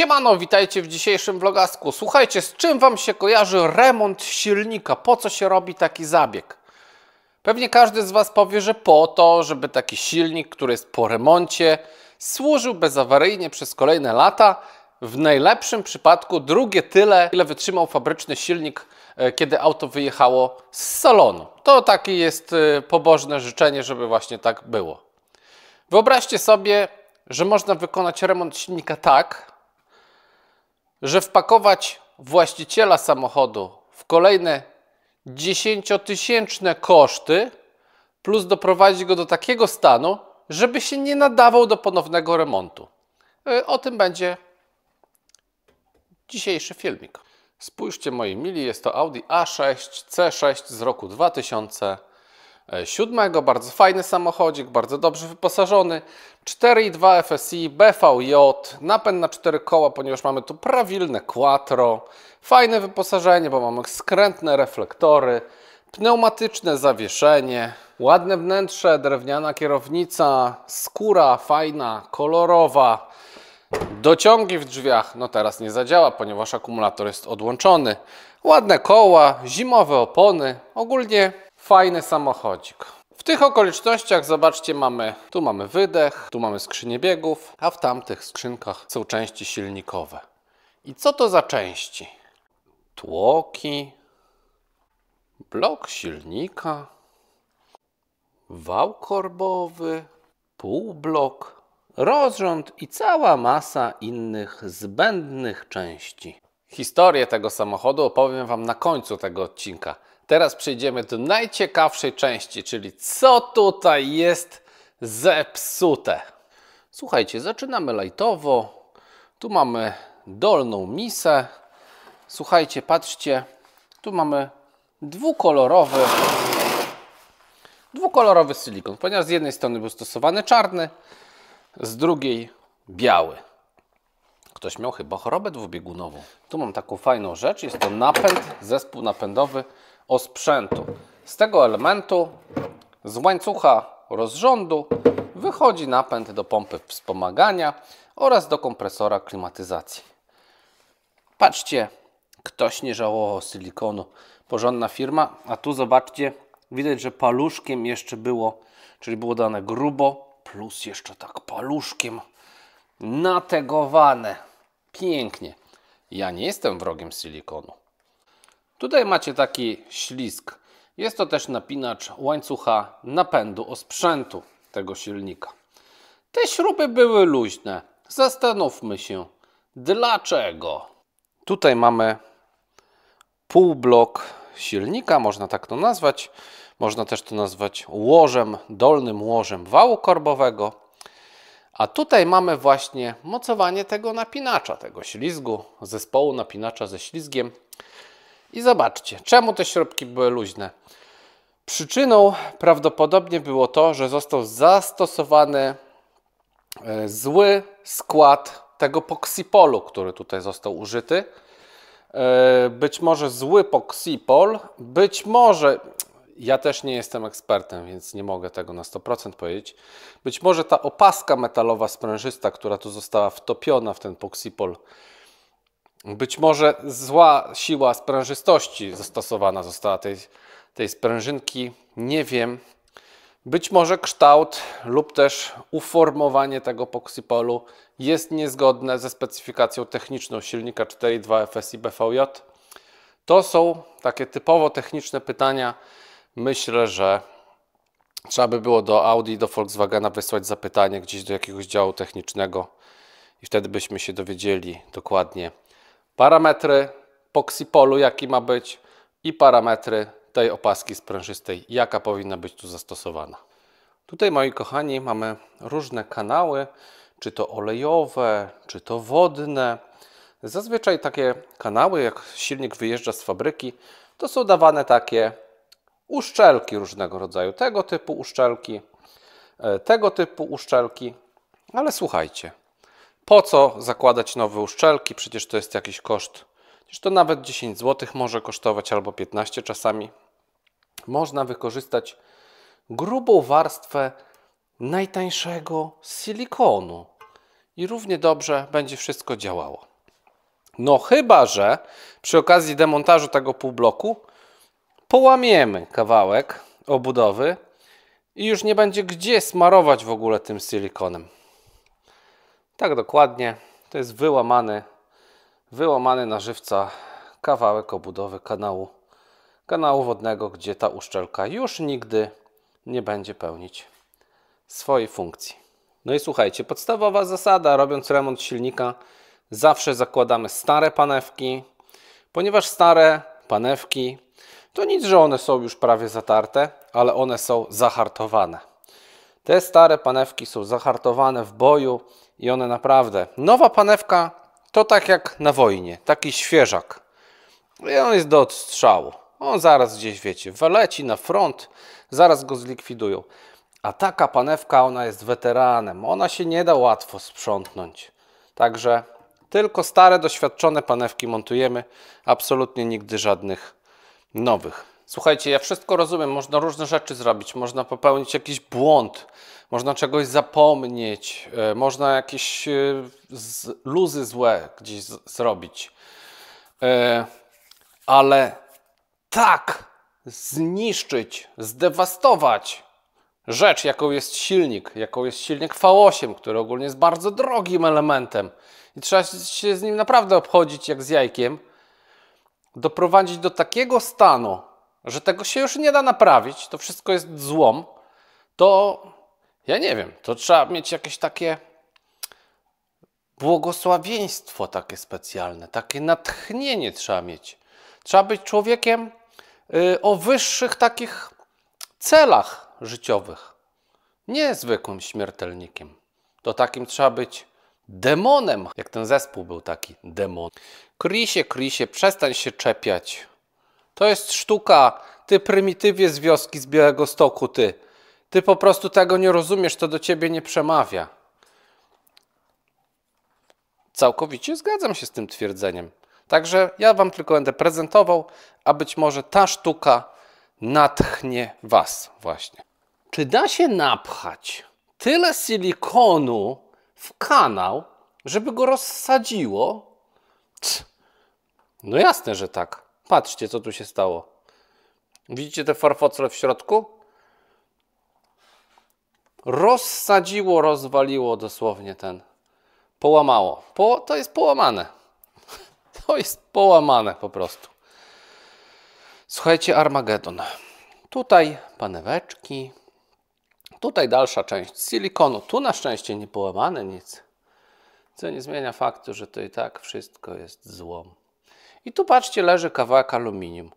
Siemano, witajcie w dzisiejszym vlogasku. Słuchajcie, z czym Wam się kojarzy remont silnika? Po co się robi taki zabieg? Pewnie każdy z Was powie, że po to, żeby taki silnik, który jest po remoncie, służył bezawaryjnie przez kolejne lata, w najlepszym przypadku drugie tyle, ile wytrzymał fabryczny silnik, e, kiedy auto wyjechało z salonu. To takie jest e, pobożne życzenie, żeby właśnie tak było. Wyobraźcie sobie, że można wykonać remont silnika tak, że wpakować właściciela samochodu w kolejne dziesięciotysięczne koszty, plus doprowadzić go do takiego stanu, żeby się nie nadawał do ponownego remontu. Y, o tym będzie dzisiejszy filmik. Spójrzcie moi mili, jest to Audi A6 C6 z roku 2000. E, siódmego, Bardzo fajny samochodzik, bardzo dobrze wyposażony. 4,2 FSI, BVJ, napęd na 4 koła, ponieważ mamy tu prawilne quattro. Fajne wyposażenie, bo mamy skrętne reflektory, pneumatyczne zawieszenie, ładne wnętrze, drewniana kierownica, skóra fajna, kolorowa. Dociągi w drzwiach, no teraz nie zadziała, ponieważ akumulator jest odłączony. Ładne koła, zimowe opony, ogólnie Fajny samochodzik. W tych okolicznościach, zobaczcie, mamy tu mamy wydech, tu mamy skrzynię biegów, a w tamtych skrzynkach są części silnikowe. I co to za części? Tłoki, blok silnika, wał korbowy, półblok, rozrząd i cała masa innych zbędnych części. Historię tego samochodu opowiem Wam na końcu tego odcinka. Teraz przejdziemy do najciekawszej części, czyli co tutaj jest zepsute. Słuchajcie, zaczynamy lajtowo. Tu mamy dolną misę. Słuchajcie, patrzcie, tu mamy dwukolorowy dwukolorowy silikon, ponieważ z jednej strony był stosowany czarny, z drugiej biały. Ktoś miał chyba chorobę dwubiegunową. Tu mam taką fajną rzecz. Jest to napęd, zespół napędowy osprzętu. Z tego elementu, z łańcucha rozrządu wychodzi napęd do pompy wspomagania oraz do kompresora klimatyzacji. Patrzcie, ktoś nie żałował silikonu. Porządna firma, a tu zobaczcie, widać, że paluszkiem jeszcze było, czyli było dane grubo, plus jeszcze tak paluszkiem nategowane. Pięknie. Ja nie jestem wrogiem silikonu. Tutaj macie taki ślisk. Jest to też napinacz łańcucha napędu osprzętu tego silnika. Te śruby były luźne. Zastanówmy się, dlaczego. Tutaj mamy półblok silnika, można tak to nazwać. Można też to nazwać łożem, dolnym łożem wału korbowego. A tutaj mamy właśnie mocowanie tego napinacza, tego ślizgu, zespołu napinacza ze ślizgiem. I zobaczcie, czemu te śrubki były luźne. Przyczyną prawdopodobnie było to, że został zastosowany e, zły skład tego poksipolu, który tutaj został użyty. E, być może zły poksipol, być może ja też nie jestem ekspertem, więc nie mogę tego na 100% powiedzieć. Być może ta opaska metalowa sprężysta, która tu została wtopiona w ten poksipol, być może zła siła sprężystości zastosowana została tej, tej sprężynki, nie wiem. Być może kształt lub też uformowanie tego poksipolu jest niezgodne ze specyfikacją techniczną silnika 4.2 FSI BVJ. To są takie typowo techniczne pytania, Myślę, że trzeba by było do Audi, do Volkswagena wysłać zapytanie gdzieś do jakiegoś działu technicznego i wtedy byśmy się dowiedzieli dokładnie parametry poksipolu, jaki ma być i parametry tej opaski sprężystej, jaka powinna być tu zastosowana. Tutaj moi kochani mamy różne kanały, czy to olejowe, czy to wodne. Zazwyczaj takie kanały, jak silnik wyjeżdża z fabryki, to są dawane takie uszczelki różnego rodzaju, tego typu uszczelki, e, tego typu uszczelki. Ale słuchajcie, po co zakładać nowe uszczelki? Przecież to jest jakiś koszt. Przecież to nawet 10 zł może kosztować albo 15 czasami. Można wykorzystać grubą warstwę najtańszego silikonu i równie dobrze będzie wszystko działało. No chyba, że przy okazji demontażu tego półbloku połamiemy kawałek obudowy i już nie będzie gdzie smarować w ogóle tym silikonem. Tak dokładnie, to jest wyłamany, wyłamany na żywca kawałek obudowy kanału, kanału wodnego, gdzie ta uszczelka już nigdy nie będzie pełnić swojej funkcji. No i słuchajcie, podstawowa zasada robiąc remont silnika, zawsze zakładamy stare panewki, ponieważ stare panewki to nic, że one są już prawie zatarte, ale one są zahartowane. Te stare panewki są zahartowane w boju i one naprawdę... Nowa panewka to tak jak na wojnie, taki świeżak. I on jest do odstrzału. On zaraz gdzieś, wiecie, wyleci na front, zaraz go zlikwidują. A taka panewka, ona jest weteranem. Ona się nie da łatwo sprzątnąć. Także tylko stare, doświadczone panewki montujemy. Absolutnie nigdy żadnych nowych. Słuchajcie, ja wszystko rozumiem, można różne rzeczy zrobić, można popełnić jakiś błąd, można czegoś zapomnieć, e, można jakieś e, luzy złe gdzieś zrobić. E, ale tak zniszczyć, zdewastować rzecz, jaką jest silnik, jaką jest silnik V8, który ogólnie jest bardzo drogim elementem i trzeba się z nim naprawdę obchodzić jak z jajkiem – doprowadzić do takiego stanu, że tego się już nie da naprawić, to wszystko jest złom, to ja nie wiem, to trzeba mieć jakieś takie błogosławieństwo takie specjalne, takie natchnienie trzeba mieć. Trzeba być człowiekiem y, o wyższych takich celach życiowych, nie zwykłym śmiertelnikiem. To takim trzeba być demonem. Jak ten zespół był taki demon. Krisie, Krisie, przestań się czepiać. To jest sztuka. Ty prymitywie z wioski z Białego Stoku, ty. Ty po prostu tego nie rozumiesz, to do ciebie nie przemawia. Całkowicie zgadzam się z tym twierdzeniem. Także ja wam tylko będę prezentował, a być może ta sztuka natchnie was właśnie. Czy da się napchać tyle silikonu w kanał, żeby go rozsadziło? No jasne, że tak. Patrzcie, co tu się stało. Widzicie te farfocle w środku? Rozsadziło, rozwaliło dosłownie ten. Połamało. Po, to jest połamane. To jest połamane po prostu. Słuchajcie, Armagedon. Tutaj paneweczki, Tutaj dalsza część z silikonu. Tu na szczęście nie połamane nic. Co nie zmienia faktu, że to i tak wszystko jest złom. I tu patrzcie, leży kawałek aluminium.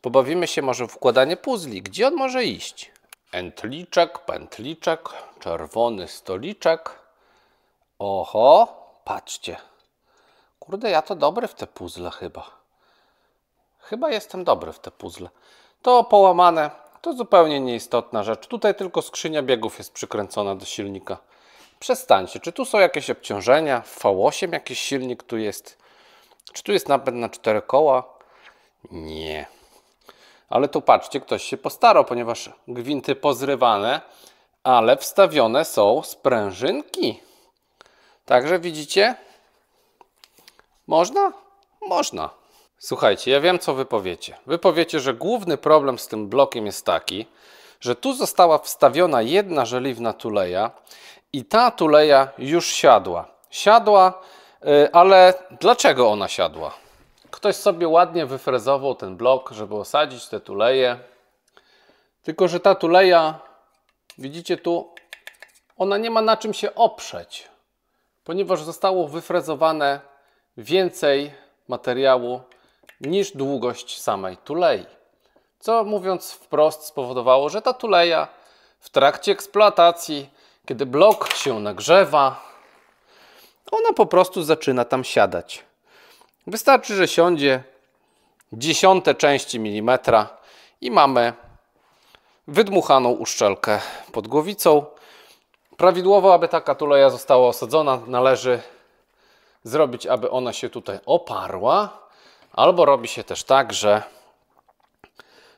Pobawimy się może w wkładanie puzli. Gdzie on może iść? Entliczek, pętliczek, czerwony stoliczek. Oho, patrzcie. Kurde, ja to dobry w te puzzle chyba. Chyba jestem dobry w te puzzle. To połamane to zupełnie nieistotna rzecz. Tutaj tylko skrzynia biegów jest przykręcona do silnika. Przestańcie, czy tu są jakieś obciążenia? W V8 jakiś silnik tu jest? Czy tu jest napęd na cztery koła? Nie. Ale tu patrzcie, ktoś się postarał, ponieważ gwinty pozrywane, ale wstawione są sprężynki. Także widzicie? Można? Można. Słuchajcie, ja wiem co wy powiecie. Wy powiecie, że główny problem z tym blokiem jest taki, że tu została wstawiona jedna żeliwna tuleja i ta tuleja już siadła. Siadła, y, ale dlaczego ona siadła? Ktoś sobie ładnie wyfrezował ten blok, żeby osadzić te tuleje. Tylko, że ta tuleja, widzicie tu, ona nie ma na czym się oprzeć, ponieważ zostało wyfrezowane więcej materiału niż długość samej tulei. Co mówiąc wprost spowodowało, że ta tuleja w trakcie eksploatacji, kiedy blok się nagrzewa, ona po prostu zaczyna tam siadać. Wystarczy, że siądzie dziesiąte części milimetra i mamy wydmuchaną uszczelkę pod głowicą. Prawidłowo, aby taka tuleja została osadzona, należy zrobić, aby ona się tutaj oparła Albo robi się też tak, że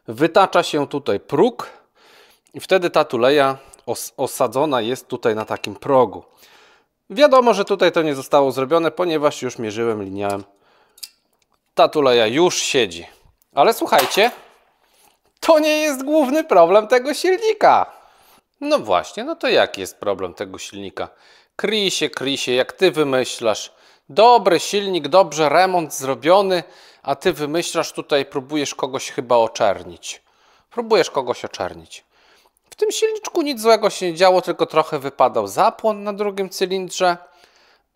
wytacza się tutaj próg i wtedy ta tuleja os osadzona jest tutaj na takim progu. Wiadomo, że tutaj to nie zostało zrobione, ponieważ już mierzyłem liniałem. Ta tuleja już siedzi. Ale słuchajcie, to nie jest główny problem tego silnika. No właśnie, no to jaki jest problem tego silnika? Kryj się, kryj się, jak ty wymyślasz. Dobry silnik, dobrze remont zrobiony, a ty wymyślasz tutaj, próbujesz kogoś chyba oczernić. Próbujesz kogoś oczernić. W tym silniczku nic złego się nie działo, tylko trochę wypadał zapłon na drugim cylindrze.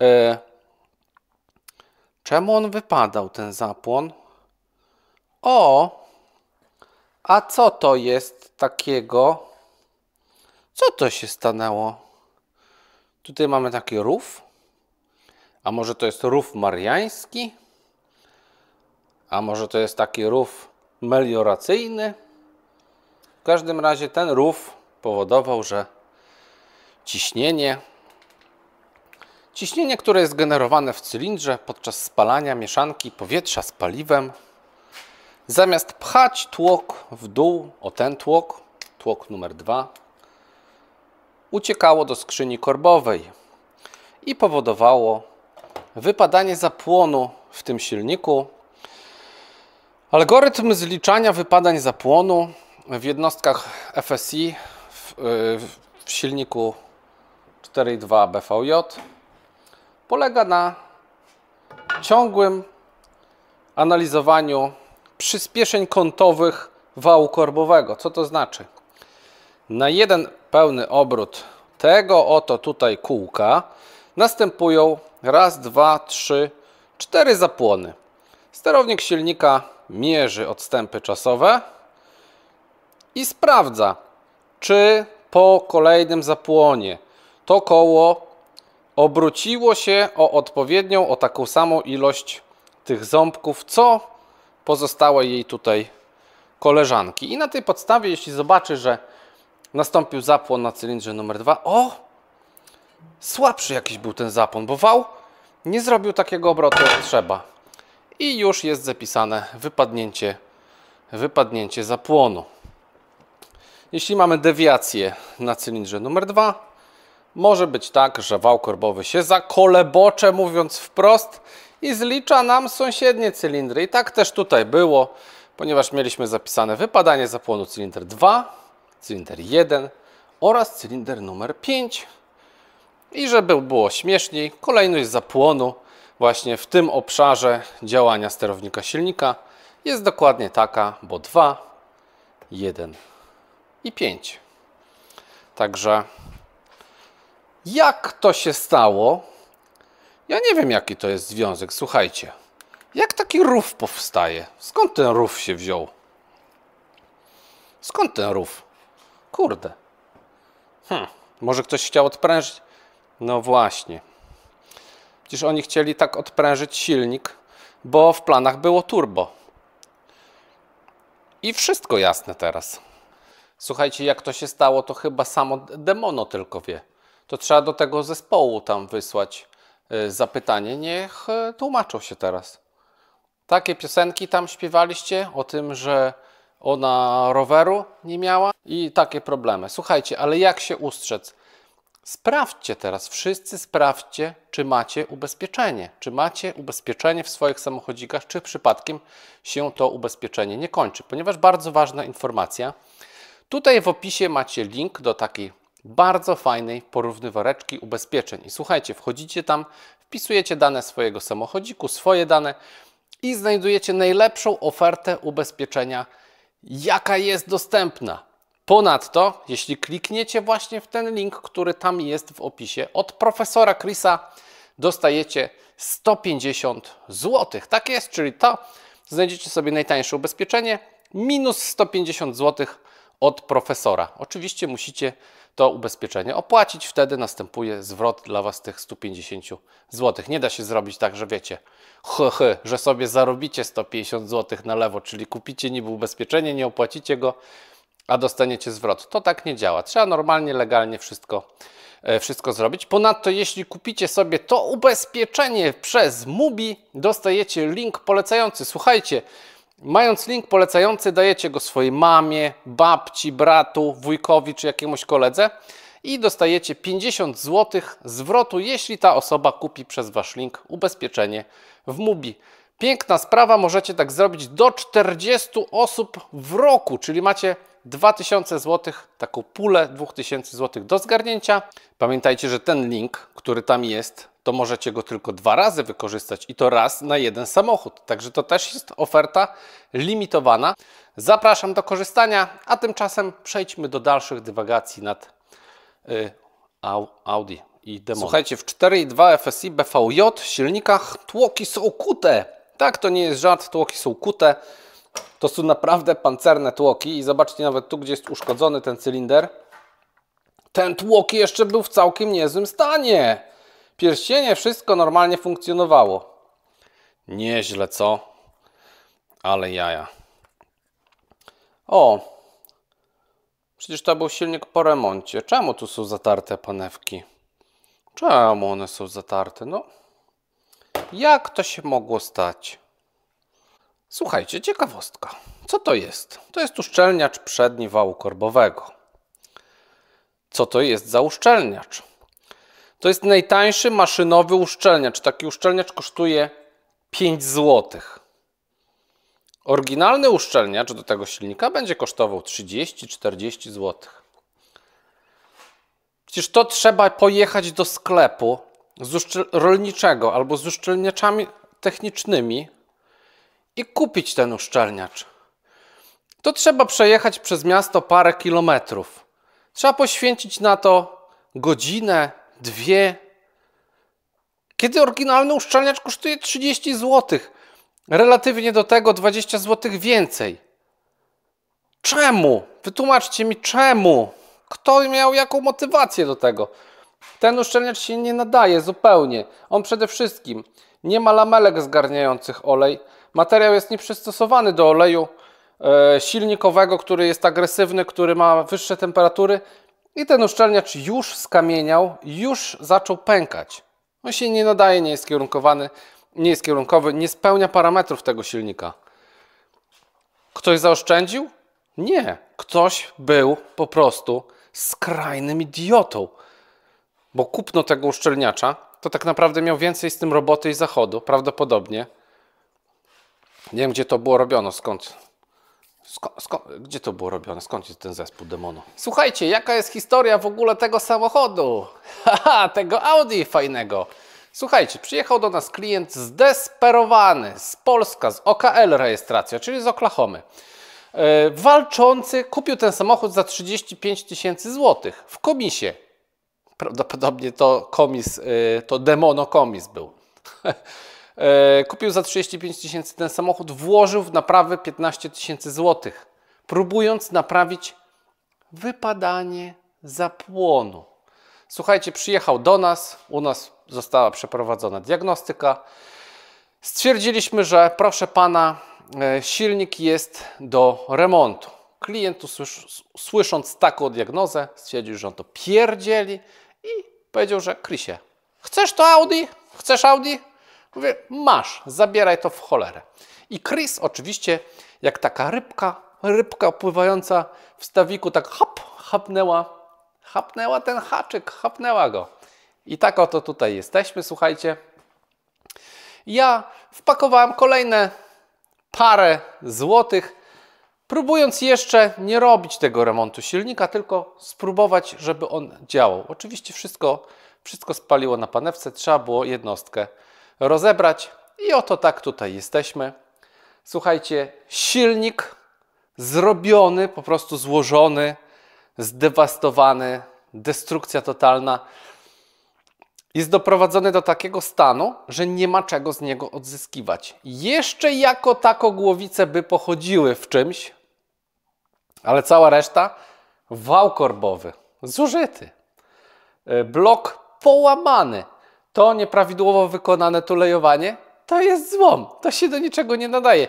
Y, czemu on wypadał, ten zapłon? O! A co to jest takiego? Co to się stanęło? Tutaj mamy taki rów. A może to jest rów mariański? A może to jest taki rów melioracyjny? W każdym razie ten rów powodował, że ciśnienie, ciśnienie, które jest generowane w cylindrze podczas spalania mieszanki powietrza z paliwem, zamiast pchać tłok w dół, o ten tłok, tłok numer dwa, uciekało do skrzyni korbowej i powodowało wypadanie zapłonu w tym silniku. Algorytm zliczania wypadań zapłonu w jednostkach FSI w, y, w silniku 4.2 BVJ polega na ciągłym analizowaniu przyspieszeń kątowych wału korbowego. Co to znaczy? Na jeden pełny obrót tego oto tutaj kółka następują Raz, dwa, trzy, cztery zapłony. Sterownik silnika mierzy odstępy czasowe i sprawdza, czy po kolejnym zapłonie to koło obróciło się o odpowiednią, o taką samą ilość tych ząbków, co pozostałe jej tutaj koleżanki. I na tej podstawie, jeśli zobaczy, że nastąpił zapłon na cylindrze numer dwa, o, słabszy jakiś był ten zapon, bo wał nie zrobił takiego obrotu jak trzeba. I już jest zapisane wypadnięcie, wypadnięcie zapłonu. Jeśli mamy dewiację na cylindrze numer 2, może być tak, że wał korbowy się zakolebocze, mówiąc wprost, i zlicza nam sąsiednie cylindry. I tak też tutaj było, ponieważ mieliśmy zapisane wypadanie zapłonu cylinder 2, cylinder 1 oraz cylinder numer 5. I żeby było śmieszniej, kolejność zapłonu właśnie w tym obszarze działania sterownika silnika jest dokładnie taka, bo 2, 1 i 5. Także jak to się stało? Ja nie wiem jaki to jest związek, słuchajcie. Jak taki rów powstaje? Skąd ten rów się wziął? Skąd ten rów? Kurde. Hm, może ktoś chciał odprężyć? No właśnie. Przecież oni chcieli tak odprężyć silnik, bo w planach było turbo. I wszystko jasne teraz. Słuchajcie, jak to się stało, to chyba samo Demono tylko wie. To trzeba do tego zespołu tam wysłać y, zapytanie. Niech y, tłumaczą się teraz. Takie piosenki tam śpiewaliście o tym, że ona roweru nie miała i takie problemy. Słuchajcie, ale jak się ustrzec? Sprawdźcie teraz, wszyscy sprawdźcie, czy macie ubezpieczenie. Czy macie ubezpieczenie w swoich samochodzikach, czy przypadkiem się to ubezpieczenie nie kończy, ponieważ bardzo ważna informacja. Tutaj w opisie macie link do takiej bardzo fajnej porównywareczki ubezpieczeń. I słuchajcie, wchodzicie tam, wpisujecie dane swojego samochodziku, swoje dane i znajdujecie najlepszą ofertę ubezpieczenia, jaka jest dostępna. Ponadto, jeśli klikniecie właśnie w ten link, który tam jest w opisie, od profesora Chrisa dostajecie 150 zł. Tak jest, czyli to znajdziecie sobie najtańsze ubezpieczenie minus 150 zł od profesora. Oczywiście musicie to ubezpieczenie opłacić, wtedy następuje zwrot dla Was tych 150 zł. Nie da się zrobić tak, że wiecie, hy, hy, że sobie zarobicie 150 zł na lewo, czyli kupicie niby ubezpieczenie, nie opłacicie go, a dostaniecie zwrot. To tak nie działa. Trzeba normalnie, legalnie wszystko, e, wszystko zrobić. Ponadto, jeśli kupicie sobie to ubezpieczenie przez Mubi, dostajecie link polecający. Słuchajcie, Mając link polecający, dajecie go swojej mamie, babci, bratu, wujkowi czy jakiemuś koledze i dostajecie 50 zł zwrotu, jeśli ta osoba kupi przez Wasz link ubezpieczenie w Mubi. Piękna sprawa, możecie tak zrobić do 40 osób w roku, czyli macie 2000 zł, taką pulę 2000 zł do zgarnięcia. Pamiętajcie, że ten link, który tam jest, to możecie go tylko dwa razy wykorzystać i to raz na jeden samochód. Także to też jest oferta limitowana. Zapraszam do korzystania, a tymczasem przejdźmy do dalszych dywagacji nad y, Audi i demo. Słuchajcie, w 4.2 FSI BVJ silnikach tłoki są kute. Tak, to nie jest żart, tłoki są kute. To są naprawdę pancerne tłoki i zobaczcie nawet tu, gdzie jest uszkodzony ten cylinder. Ten tłok jeszcze był w całkiem niezłym stanie. Pierścienie, wszystko normalnie funkcjonowało. Nieźle, co? Ale jaja. O, przecież to był silnik po remoncie. Czemu tu są zatarte panewki? Czemu one są zatarte? No, jak to się mogło stać? Słuchajcie, ciekawostka. Co to jest? To jest uszczelniacz przedni wału korbowego. Co to jest za uszczelniacz? To jest najtańszy maszynowy uszczelniacz. Taki uszczelniacz kosztuje 5 zł. Oryginalny uszczelniacz do tego silnika będzie kosztował 30-40 zł. Przecież to trzeba pojechać do sklepu rolniczego albo z uszczelniaczami technicznymi i kupić ten uszczelniacz. To trzeba przejechać przez miasto parę kilometrów. Trzeba poświęcić na to godzinę, dwie. Kiedy oryginalny uszczelniacz kosztuje 30 zł, relatywnie do tego 20 zł więcej. Czemu? Wytłumaczcie mi czemu? Kto miał jaką motywację do tego? Ten uszczelniacz się nie nadaje zupełnie. On przede wszystkim nie ma lamelek zgarniających olej, materiał jest nieprzystosowany do oleju e, silnikowego, który jest agresywny, który ma wyższe temperatury i ten uszczelniacz już skamieniał, już zaczął pękać. On się nie nadaje, nie jest kierunkowany, nie jest kierunkowy, nie spełnia parametrów tego silnika. Ktoś zaoszczędził? Nie. Ktoś był po prostu skrajnym idiotą, bo kupno tego uszczelniacza to tak naprawdę miał więcej z tym roboty i zachodu, prawdopodobnie, nie wiem, gdzie to było robione, skąd. Sko, sko, gdzie to było robione? Skąd jest ten zespół demonu. Słuchajcie, jaka jest historia w ogóle tego samochodu? Haha, tego Audi fajnego. Słuchajcie, przyjechał do nas klient zdesperowany z Polska, z OKL rejestracja, czyli z Oklahomy. Yy, e, walczący kupił ten samochód za 35 tysięcy złotych w komisie. Prawdopodobnie to komis, yy, to demono komis był. E, kupił za 35 tysięcy ten samochód, włożył w naprawę 15 tysięcy złotych, próbując naprawić wypadanie zapłonu. Słuchajcie, przyjechał do nas, u nas została przeprowadzona diagnostyka. Stwierdziliśmy, że proszę pana, e, silnik jest do remontu. Klient słysząc taką diagnozę stwierdził, że on to pierdzieli i powiedział, że Krysie, chcesz to Audi? Chcesz Audi? Mówię, masz, zabieraj to w cholerę. I Chris oczywiście, jak taka rybka, rybka pływająca w stawiku, tak hop, hapnęła, hapnęła ten haczyk, hapnęła go. I tak oto tutaj jesteśmy, słuchajcie. Ja wpakowałem kolejne parę złotych, próbując jeszcze nie robić tego remontu silnika, tylko spróbować, żeby on działał. Oczywiście wszystko, wszystko spaliło na panewce, trzeba było jednostkę rozebrać. I oto tak tutaj jesteśmy. Słuchajcie, silnik zrobiony, po prostu złożony, zdewastowany, destrukcja totalna. Jest doprowadzony do takiego stanu, że nie ma czego z niego odzyskiwać. Jeszcze jako tako głowice by pochodziły w czymś, ale cała reszta wał korbowy, zużyty, e, blok połamany, to nieprawidłowo wykonane tulejowanie to jest złom. To się do niczego nie nadaje.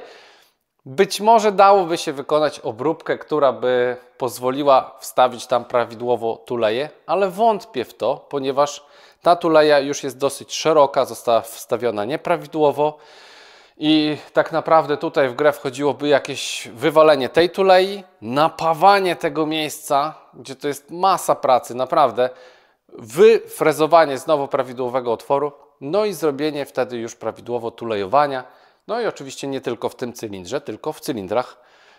Być może dałoby się wykonać obróbkę, która by pozwoliła wstawić tam prawidłowo tuleje, ale wątpię w to, ponieważ ta tuleja już jest dosyć szeroka, została wstawiona nieprawidłowo i tak naprawdę tutaj w grę wchodziłoby jakieś wywalenie tej tulei, napawanie tego miejsca, gdzie to jest masa pracy, naprawdę wyfrezowanie znowu prawidłowego otworu, no i zrobienie wtedy już prawidłowo tulejowania, no i oczywiście nie tylko w tym cylindrze, tylko w cylindrach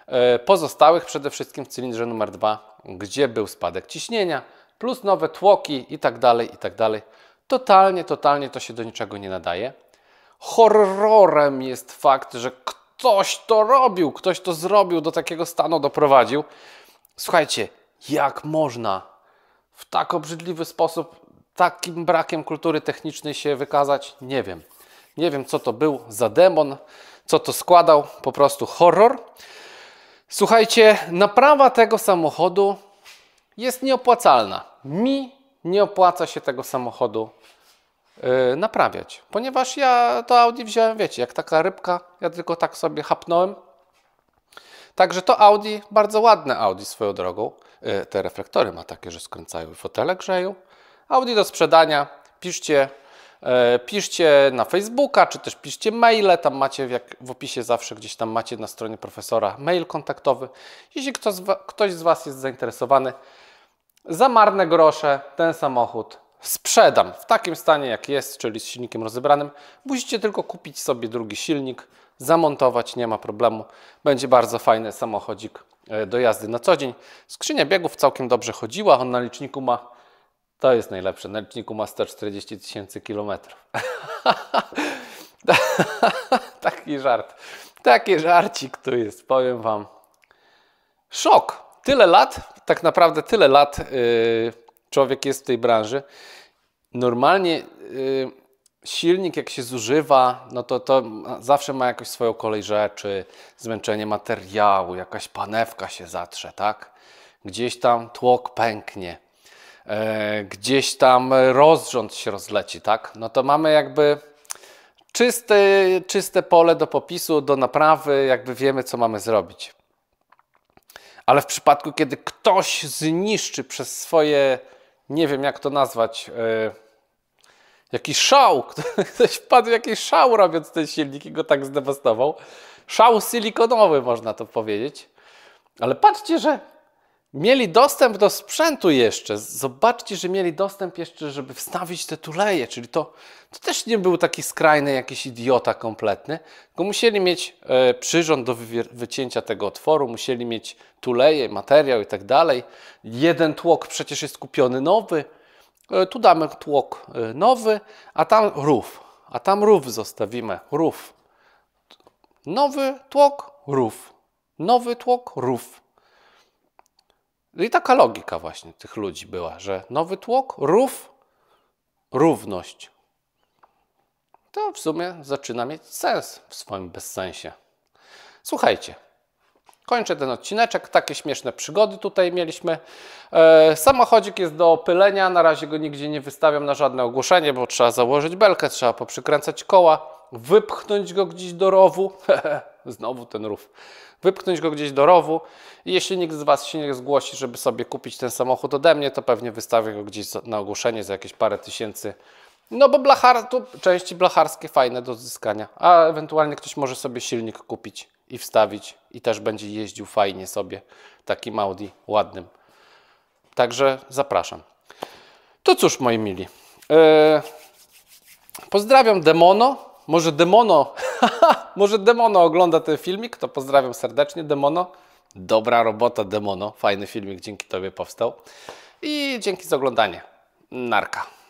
e, pozostałych, przede wszystkim w cylindrze numer 2, gdzie był spadek ciśnienia, plus nowe tłoki i tak dalej, i tak dalej. Totalnie, totalnie to się do niczego nie nadaje. Horrorem jest fakt, że ktoś to robił, ktoś to zrobił, do takiego stanu doprowadził. Słuchajcie, jak można w tak obrzydliwy sposób, takim brakiem kultury technicznej się wykazać? Nie wiem. Nie wiem, co to był za demon, co to składał, po prostu horror. Słuchajcie, naprawa tego samochodu jest nieopłacalna. Mi nie opłaca się tego samochodu yy, naprawiać, ponieważ ja to Audi wziąłem, wiecie, jak taka rybka, ja tylko tak sobie hapnąłem. Także to Audi, bardzo ładne Audi swoją drogą. E, te reflektory ma takie, że skręcają i fotele grzeją. Audi do sprzedania, piszcie, e, piszcie na Facebooka, czy też piszcie maile, tam macie w, jak, w opisie zawsze gdzieś tam macie na stronie profesora mail kontaktowy. Jeśli ktoś, ktoś z Was jest zainteresowany, za marne grosze ten samochód sprzedam w takim stanie, jak jest, czyli z silnikiem rozebranym. Musicie tylko kupić sobie drugi silnik, zamontować, nie ma problemu. Będzie bardzo fajny samochodzik e, do jazdy na co dzień. Skrzynia biegów całkiem dobrze chodziła, on na liczniku ma, to jest najlepsze, na liczniku ma 140 tysięcy kilometrów. Taki żart, taki żarcik tu jest, powiem Wam. Szok, tyle lat, tak naprawdę tyle lat yy, człowiek jest w tej branży. Normalnie... Yy, silnik jak się zużywa, no to, to zawsze ma jakoś swoją kolej rzeczy, zmęczenie materiału, jakaś panewka się zatrze, tak? Gdzieś tam tłok pęknie, e, gdzieś tam rozrząd się rozleci, tak? No to mamy jakby czyste, czyste pole do popisu, do naprawy, jakby wiemy, co mamy zrobić. Ale w przypadku, kiedy ktoś zniszczy przez swoje, nie wiem jak to nazwać, yy, Jakiś szał, ktoś wpadł w jakiś szał robiąc ten silnik i go tak zdewastował. Szał silikonowy można to powiedzieć. Ale patrzcie, że mieli dostęp do sprzętu jeszcze. Zobaczcie, że mieli dostęp jeszcze, żeby wstawić te tuleje, czyli to, to też nie był taki skrajny jakiś idiota kompletny, tylko musieli mieć e, przyrząd do wycięcia tego otworu, musieli mieć tuleje, materiał i tak dalej. Jeden tłok przecież jest kupiony nowy, E, tu damy tłok e, nowy, a tam rów. A tam rów zostawimy. Rów. Nowy tłok, rów. Nowy tłok, rów. No I taka logika właśnie tych ludzi była, że nowy tłok, rów, równość. To w sumie zaczyna mieć sens w swoim bezsensie. Słuchajcie, Kończę ten odcineczek. Takie śmieszne przygody tutaj mieliśmy. E, samochodzik jest do opylenia. Na razie go nigdzie nie wystawiam na żadne ogłoszenie, bo trzeba założyć belkę, trzeba poprzykręcać koła, wypchnąć go gdzieś do rowu. Znowu ten rów. Wypchnąć go gdzieś do rowu. jeśli nikt z Was się nie zgłosi, żeby sobie kupić ten samochód ode mnie, to pewnie wystawię go gdzieś na ogłoszenie za jakieś parę tysięcy no bo blachar, tu części blacharskie fajne do zyskania, a ewentualnie ktoś może sobie silnik kupić i wstawić i też będzie jeździł fajnie sobie takim Audi ładnym. Także zapraszam. To cóż moi mili, e, pozdrawiam Demono, może Demono, może Demono ogląda ten filmik, to pozdrawiam serdecznie Demono. Dobra robota Demono, fajny filmik dzięki Tobie powstał i dzięki za oglądanie. Narka.